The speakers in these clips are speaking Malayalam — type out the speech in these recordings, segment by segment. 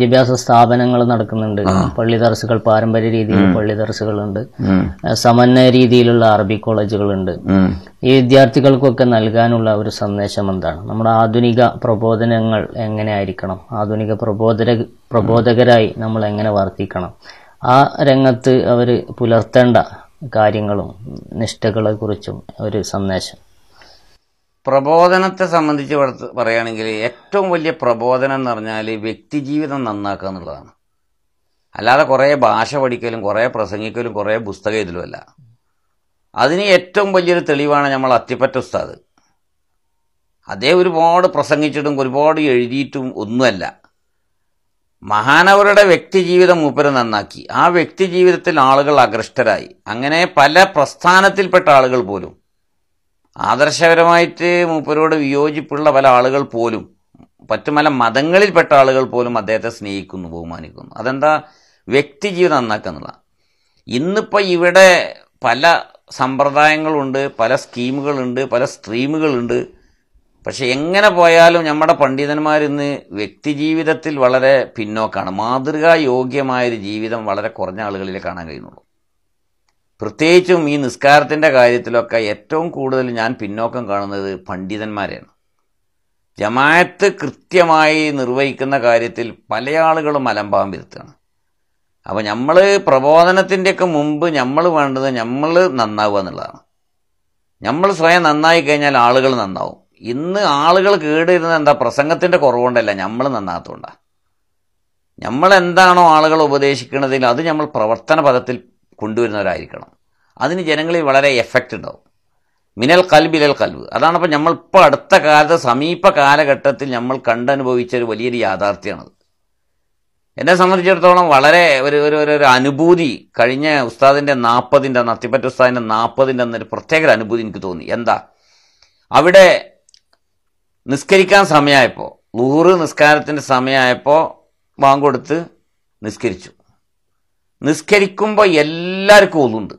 വിദ്യാഭ്യാസ സ്ഥാപനങ്ങൾ നടക്കുന്നുണ്ട് പള്ളി ദർസുകൾ പാരമ്പര്യ രീതിയിൽ പള്ളി ദർസുകളുണ്ട് സമന്വയ രീതിയിലുള്ള അറബി കോളേജുകളുണ്ട് ഈ വിദ്യാർത്ഥികൾക്കൊക്കെ നൽകാനുള്ള ഒരു സന്ദേശം എന്താണ് നമ്മുടെ ആധുനിക പ്രബോധനങ്ങൾ എങ്ങനെ ആയിരിക്കണം ആധുനിക പ്രബോധന പ്രബോധകരായി നമ്മൾ എങ്ങനെ വർത്തിക്കണം ആ രംഗത്ത് അവർ പുലർത്തേണ്ട കാര്യങ്ങളും നിഷ്ഠകളെ കുറിച്ചും ഒരു സന്ദേശം പ്രബോധനത്തെ സംബന്ധിച്ച് പറയുകയാണെങ്കിൽ ഏറ്റവും വലിയ പ്രബോധനം എന്ന് പറഞ്ഞാൽ വ്യക്തിജീവിതം നന്നാക്കുക എന്നുള്ളതാണ് അല്ലാതെ കുറേ ഭാഷ പഠിക്കലും കുറേ പ്രസംഗിക്കലും കുറേ പുസ്തകം ഇതിലുമല്ല അതിന് ഏറ്റവും വലിയൊരു തെളിവാണ് നമ്മൾ അത്തിപ്പറ്റ ഉസ്താദ് അതേ ഒരുപാട് പ്രസംഗിച്ചിട്ടും ഒരുപാട് എഴുതിയിട്ടും ഒന്നുമല്ല മഹാനവരുടെ വ്യക്തിജീവിതം മൂപ്പര് നന്നാക്കി ആ വ്യക്തിജീവിതത്തിൽ ആളുകൾ അഗ്രഷ്ടരായി അങ്ങനെ പല പ്രസ്ഥാനത്തിൽപ്പെട്ട ആളുകൾ പോലും ആദർശപരമായിട്ട് മൂപ്പരോട് വിയോജിപ്പുള്ള പല ആളുകൾ പോലും മറ്റു പല മതങ്ങളിൽപ്പെട്ട ആളുകൾ പോലും അദ്ദേഹത്തെ സ്നേഹിക്കുന്നു ബഹുമാനിക്കുന്നു അതെന്താ വ്യക്തി ജീവിതം നന്നാക്കുന്നതാണ് ഇന്നിപ്പോൾ ഇവിടെ പല സമ്പ്രദായങ്ങളുണ്ട് പല സ്കീമുകളുണ്ട് പല സ്ട്രീമുകളുണ്ട് പക്ഷെ എങ്ങനെ പോയാലും നമ്മുടെ പണ്ഡിതന്മാർ ഇന്ന് വ്യക്തിജീവിതത്തിൽ വളരെ പിന്നോക്കാണ് മാതൃകാ യോഗ്യമായൊരു ജീവിതം വളരെ കുറഞ്ഞ ആളുകളിലേ കാണാൻ കഴിയുന്നുള്ളൂ പ്രത്യേകിച്ചും ഈ നിസ്കാരത്തിൻ്റെ കാര്യത്തിലൊക്കെ ഏറ്റവും കൂടുതൽ ഞാൻ പിന്നോക്കം കാണുന്നത് പണ്ഡിതന്മാരെയാണ് ജമായത്ത് കൃത്യമായി നിർവഹിക്കുന്ന കാര്യത്തിൽ പല ആളുകളും അലമ്പാൻ വരുത്തുകയാണ് അപ്പോൾ നമ്മൾ പ്രബോധനത്തിൻ്റെയൊക്കെ മുമ്പ് നമ്മൾ വേണ്ടത് നമ്മൾ നന്നാവുക എന്നുള്ളതാണ് നമ്മൾ സ്വയം നന്നായി കഴിഞ്ഞാൽ ആളുകൾ നന്നാവും ഇന്ന് ആളുകൾ കേടിരുന്നത് എന്താ പ്രസംഗത്തിൻ്റെ കുറവുകൊണ്ടല്ല നമ്മൾ നന്നാകത്തുകൊണ്ടാണ് നമ്മൾ എന്താണോ ആളുകൾ ഉപദേശിക്കുന്നതിൽ അത് നമ്മൾ പ്രവർത്തന പദത്തിൽ കൊണ്ടുവരുന്നവരായിരിക്കണം അതിന് ജനങ്ങളിൽ വളരെ എഫക്റ്റ് ഉണ്ടാവും മിനൽ കൽബിലൽ കൽവ് അതാണ് ഇപ്പോൾ നമ്മൾ അടുത്ത കാലത്ത് സമീപ കാലഘട്ടത്തിൽ നമ്മൾ കണ്ടനുഭവിച്ച ഒരു വലിയൊരു യാഥാർത്ഥ്യമാണത് എന്നെ സംബന്ധിച്ചിടത്തോളം വളരെ ഒരു ഒരു ഒരു അനുഭൂതി കഴിഞ്ഞ ഉസ്താദിൻ്റെ നാൽപ്പതിൻ്റെ നത്തിപ്പറ്റ ഉസ്താദിൻ്റെ നാൽപ്പതിൻ്റെ അന്നൊരു പ്രത്യേക ഒരു അനുഭൂതി എനിക്ക് തോന്നി എന്താ അവിടെ നിസ്കരിക്കാൻ സമയമായപ്പോൾ നൂറ് നിസ്കാരത്തിൻ്റെ സമയമായപ്പോൾ വാങ്ങൊടുത്ത് നിസ്കരിച്ചു നിസ്കരിക്കുമ്പോൾ എല്ലാവർക്കും ഒന്നുണ്ട്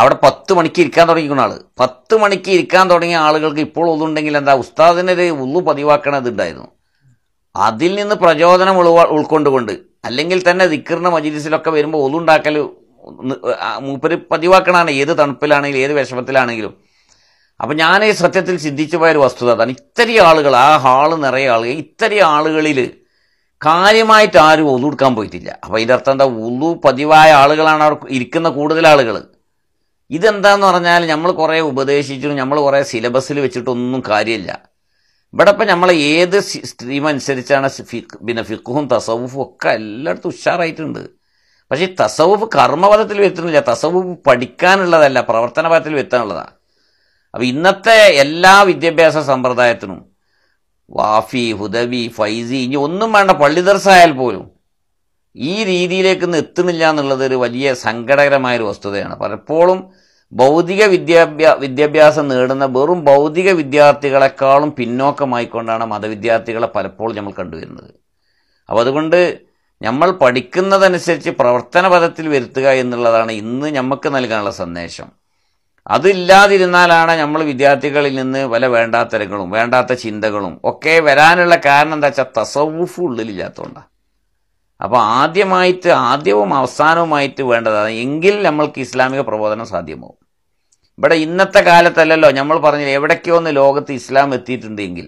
അവിടെ പത്ത് മണിക്ക് ഇരിക്കാൻ തുടങ്ങിക്കുന്ന ആൾ പത്ത് മണിക്ക് ഇരിക്കാൻ തുടങ്ങിയ ആളുകൾക്ക് ഇപ്പോൾ ഒന്നുണ്ടെങ്കിൽ എന്താ ഉസ്താദിനൊരു ഉള്ളു പതിവാക്കണതുണ്ടായിരുന്നു അതിൽ നിന്ന് പ്രചോദനം ഉൾവാ ഉൾക്കൊണ്ടുകൊണ്ട് അല്ലെങ്കിൽ തന്നെ ദിക്കറിൻ്റെ മജിലിസിലൊക്കെ വരുമ്പോൾ ഒതുണ്ടാക്കൽ മൂപ്പര് പതിവാക്കണാണ് ഏത് തണുപ്പിലാണെങ്കിലും ഏത് വിഷമത്തിലാണെങ്കിലും അപ്പം ഞാൻ ഈ സത്യത്തിൽ ചിന്തിച്ചു പോയൊരു ഒരു വസ്തുത അതാണ് ഇത്തരം ആളുകൾ ആ ഹാള് നിറയെ ആളുകൾ ഇത്തരം ആളുകളിൽ കാര്യമായിട്ട് ആരും ഒതു എടുക്കാൻ പോയിട്ടില്ല അപ്പോൾ അതിൻ്റെ അർത്ഥം എന്താ ഉള്ളു പതിവായ ആളുകളാണ് അവർ ഇരിക്കുന്ന കൂടുതൽ ആളുകൾ ഇതെന്താന്ന് പറഞ്ഞാൽ നമ്മൾ കുറേ ഉപദേശിച്ചിട്ടും നമ്മൾ കുറേ സിലബസിൽ വെച്ചിട്ടൊന്നും കാര്യമില്ല ഇവിടെ ഇപ്പം നമ്മൾ ഏത് സ്ട്രീം അനുസരിച്ചാണ് പിന്നെ ഫിക്കുഹും തസവുഫും ഒക്കെ എല്ലായിടത്തും ഉഷാറായിട്ടുണ്ട് പക്ഷേ ഈ തസവുഫ് കർമ്മപഥത്തിൽ വരുത്തുന്നില്ല തസവുഫ് പഠിക്കാനുള്ളതല്ല പ്രവർത്തനപഥത്തിൽ വരുത്താനുള്ളതാണ് അപ്പോൾ ഇന്നത്തെ എല്ലാ വിദ്യാഭ്യാസ സമ്പ്രദായത്തിനും വാഫി ഹുദവി ഫൈസി ഇനി ഒന്നും വേണ്ട പള്ളി ദർസായാൽ പോലും ഈ രീതിയിലേക്ക് ഇന്ന് എത്തുന്നില്ല എന്നുള്ളത് ഒരു വലിയ സങ്കടകരമായൊരു വസ്തുതയാണ് പലപ്പോഴും ഭൗതിക വിദ്യാഭ്യാ വിദ്യാഭ്യാസം നേടുന്ന വെറും ഭൗതിക വിദ്യാർത്ഥികളെക്കാളും പിന്നോക്കമായിക്കൊണ്ടാണ് മതവിദ്യാർത്ഥികളെ പലപ്പോഴും നമ്മൾ കണ്ടുവരുന്നത് അപ്പോൾ അതുകൊണ്ട് നമ്മൾ പഠിക്കുന്നതനുസരിച്ച് പ്രവർത്തന പദത്തിൽ വരുത്തുക എന്നുള്ളതാണ് ഇന്ന് നമുക്ക് നൽകാനുള്ള സന്ദേശം അതില്ലാതിരുന്നാലാണ് നമ്മൾ വിദ്യാർത്ഥികളിൽ നിന്ന് പല വേണ്ടാത്തരങ്ങളും വേണ്ടാത്ത ചിന്തകളും ഒക്കെ വരാനുള്ള കാരണം എന്താ വെച്ചാൽ തസവുഫ് ഉള്ളിലില്ലാത്തതുകൊണ്ടാണ് അപ്പോൾ ആദ്യമായിട്ട് ആദ്യവും അവസാനവുമായിട്ട് വേണ്ടതാണ് എങ്കിൽ നമ്മൾക്ക് ഇസ്ലാമിക പ്രബോധനം സാധ്യമാവും ഇവിടെ ഇന്നത്തെ കാലത്തല്ലല്ലോ നമ്മൾ പറഞ്ഞില്ല എവിടേക്കോ ഒന്ന് ലോകത്ത് ഇസ്ലാം എത്തിയിട്ടുണ്ടെങ്കിൽ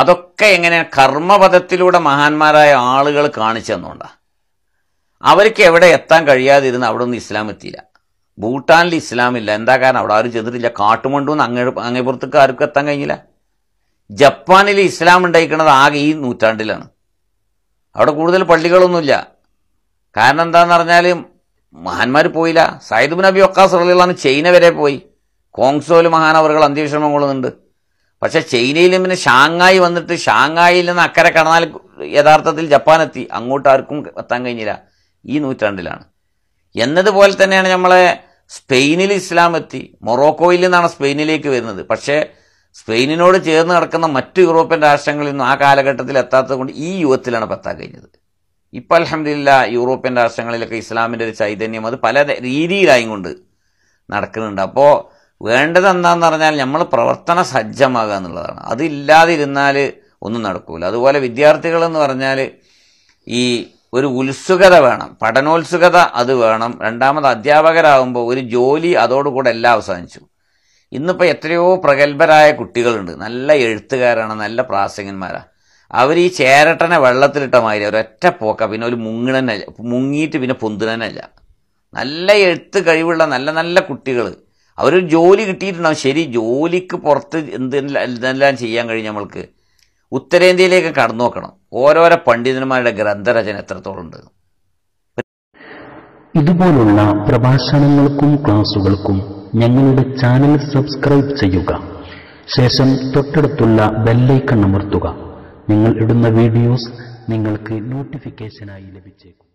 അതൊക്കെ എങ്ങനെ കർമ്മപഥത്തിലൂടെ മഹാന്മാരായ ആളുകൾ കാണിച്ചെന്നുകൊണ്ടാണ് അവർക്ക് എവിടെ എത്താൻ കഴിയാതിരുന്ന് അവിടെ ഒന്നും ഇസ്ലാം എത്തിയില്ല ഭൂട്ടാനിൽ ഇസ്ലാമില്ല എന്താ കാരണം അവിടെ ആരും ചെന്നിട്ടില്ല കാട്ടുമണ്ടുന്ന് അങ്ങേ അങ്ങേപ്പുറത്തേക്ക് ആർക്കും എത്താൻ കഴിഞ്ഞില്ല ജപ്പാനിൽ ഇസ്ലാം ഉണ്ടായിരിക്കുന്നത് ആകെ ഈ നൂറ്റാണ്ടിലാണ് അവിടെ കൂടുതൽ പള്ളികളൊന്നുമില്ല കാരണം എന്താണെന്ന് പറഞ്ഞാൽ മഹാന്മാർ പോയില്ല സായിദ് നബി ഒക്കാസ് റളിയാണ് ചൈന വരെ പോയി കോങ്സോല് മഹാനവറുകൾ അന്ത്യവിശ്രമം കൊള്ളുന്നുണ്ട് പക്ഷേ ചൈനയിലും പിന്നെ ഷാങ്ങായി വന്നിട്ട് ഷാങ്ങായിൽ നിന്ന് അക്കരെ കടന്നാൽ യഥാർത്ഥത്തിൽ ജപ്പാനെത്തി അങ്ങോട്ട് ആർക്കും എത്താൻ കഴിഞ്ഞില്ല ഈ നൂറ്റാണ്ടിലാണ് എന്നതുപോലെ തന്നെയാണ് നമ്മളെ സ്പെയിനിൽ ഇസ്ലാം എത്തി മൊറോക്കോയിൽ നിന്നാണ് സ്പെയിനിലേക്ക് വരുന്നത് പക്ഷേ സ്പെയിനിനോട് ചേർന്ന് കിടക്കുന്ന മറ്റു യൂറോപ്യൻ രാഷ്ട്രങ്ങളിൽ നിന്നും ആ കാലഘട്ടത്തിൽ എത്താത്തത് കൊണ്ട് ഈ യുഗത്തിലാണ് പത്താൻ കഴിഞ്ഞത് ഇപ്പം അലഹമില്ല യൂറോപ്യൻ രാഷ്ട്രങ്ങളിലൊക്കെ ഇസ്ലാമിൻ്റെ ഒരു ചൈതന്യം അത് പല രീതിയിലായും കൊണ്ട് നടക്കുന്നുണ്ട് അപ്പോൾ വേണ്ടത് എന്താണെന്ന് പറഞ്ഞാൽ നമ്മൾ പ്രവർത്തന സജ്ജമാകുക എന്നുള്ളതാണ് അതില്ലാതിരുന്നാൽ ഒന്നും നടക്കില്ല അതുപോലെ വിദ്യാർത്ഥികളെന്ന് പറഞ്ഞാൽ ഈ ഒരു ഉത്സുകത വേണം പഠനോത്സുകത അത് വേണം രണ്ടാമത് അധ്യാപകരാകുമ്പോൾ ഒരു ജോലി അതോടുകൂടെ എല്ലാം അവസാനിച്ചു ഇന്നിപ്പോൾ എത്രയോ പ്രഗത്ഭരായ കുട്ടികളുണ്ട് നല്ല എഴുത്തുകാരാണ് നല്ല പ്രാസംഗന്മാരാണ് അവർ ഈ ചേരട്ടനെ വെള്ളത്തിലിട്ട മാതിരി ഒരൊറ്റ പോക്ക പിന്നെ ഒരു മുങ്ങിണനല്ല മുങ്ങിയിട്ട് പിന്നെ പൊന്തുനല്ല നല്ല എഴുത്ത് കഴിവുള്ള നല്ല നല്ല കുട്ടികൾ അവരൊരു ജോലി കിട്ടിയിട്ടുണ്ടാവും ശരി ജോലിക്ക് പുറത്ത് എന്തെല്ലാം ചെയ്യാൻ കഴിയും നമ്മൾക്ക് ഉത്തരേന്ത്യയിലേക്ക് കടന്നു നോക്കണം ഓരോരോ പണ്ഡിതന്മാരുടെ ഗ്രന്ഥരചന ഉണ്ട് ഇതുപോലുള്ള പ്രഭാഷണങ്ങൾക്കും ക്ലാസുകൾക്കും ഞങ്ങളുടെ ചാനൽ സബ്സ്ക്രൈബ് ചെയ്യുക ശേഷം തൊട്ടടുത്തുള്ള ബെല്ലൈക്കൺ അമർത്തുക നിങ്ങൾ ഇടുന്ന വീഡിയോസ് നിങ്ങൾക്ക് നോട്ടിഫിക്കേഷനായി ലഭിച്ചേക്കും